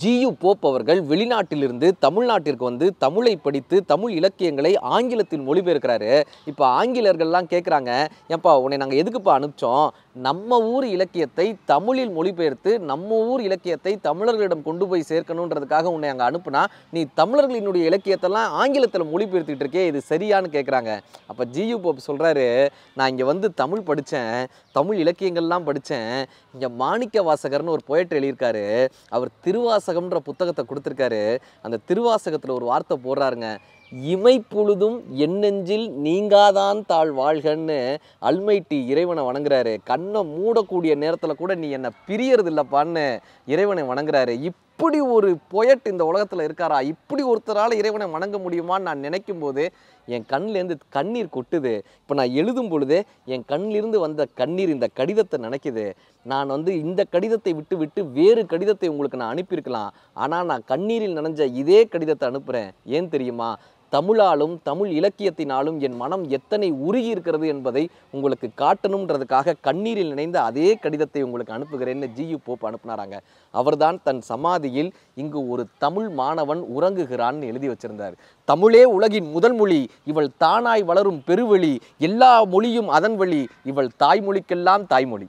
G U Pope அவர்கள் வெளிநாட்டிலிருந்து தமிழ்நாட்டிற்கு வந்து தமிழை படித்து தமிழ் இலக்கியங்களை ஆங்கிலத்தில் மொழிபெயர்க்கிறாரு இப்போ ஆங்கிலர்கள்லாம் கேட்குறாங்க ஏப்பா உன்னை நாங்கள் எதுக்குப்பா அனுப்பிச்சோம் நம்ம ஊர் இலக்கியத்தை தமிழில் மொழிபெயர்த்து நம்ம ஊர் இலக்கியத்தை தமிழர்களிடம் கொண்டு போய் சேர்க்கணுன்றதுக்காக உன்னை அங்கே அனுப்புனா நீ தமிழர்களினுடைய இலக்கியத்தெல்லாம் ஆங்கிலத்தில் மொழிபெயர்த்துக்கிட்டு இருக்கே இது சரியான்னு கேட்குறாங்க அப்போ ஜியு போப் சொல்கிறாரு நான் இங்கே வந்து தமிழ் படித்தேன் தமிழ் இலக்கியங்கள்லாம் படித்தேன் இங்கே மாணிக்க வாசகர்னு ஒரு போயட் எழுதியிருக்காரு அவர் திருவா திருவாசகம்ன்ற புத்தகத்தை கொடுத்துருக்காரு அந்த திருவாசகத்தில் ஒரு வார்த்தை போடுறாருங்க இமைப்பொழுதும் எண்ணெஞ்சில் நீங்காதான் தாழ் வாழ்கன்னு அல்மைட்டி இறைவனை வணங்குறாரு கண்ணை மூடக்கூடிய நேரத்தில் கூட நீ என்னை பிரியறது இல்லைப்பான்னு இறைவனை வணங்குறாரு இப்போ இப்படி ஒரு பொயட் இந்த உலகத்தில் இருக்காரா இப்படி ஒருத்தரால் இறைவனை வணங்க முடியுமான்னு நான் நினைக்கும் போது என் கண்ணிலேருந்து கண்ணீர் கொட்டுது இப்போ நான் எழுதும் பொழுது என் கண்ணிலிருந்து வந்த கண்ணீர் இந்த கடிதத்தை நினைக்குது நான் வந்து இந்த கடிதத்தை விட்டு விட்டு வேறு கடிதத்தை உங்களுக்கு நான் அனுப்பியிருக்கலாம் ஆனால் நான் கண்ணீரில் நினைஞ்ச இதே கடிதத்தை அனுப்புகிறேன் ஏன் தெரியுமா தமிழாலும் தமிழ் இலக்கியத்தினாலும் என் மனம் எத்தனை உருகி இருக்கிறது என்பதை உங்களுக்கு காட்டணுன்றதுக்காக கண்ணீரில் நினைந்த அதே கடிதத்தை உங்களுக்கு அனுப்புகிறேன்னு ஜியு போப் அனுப்புனாராங்க அவர்தான் தன் சமாதியில் இங்கு ஒரு தமிழ் மாணவன் உறங்குகிறான்னு எழுதி வச்சிருந்தார் தமிழே உலகின் முதல் மொழி இவள் தானாய் வளரும் பெருவழி எல்லா மொழியும் அதன் வழி இவள் தாய்மொழிக்கெல்லாம் தாய்மொழி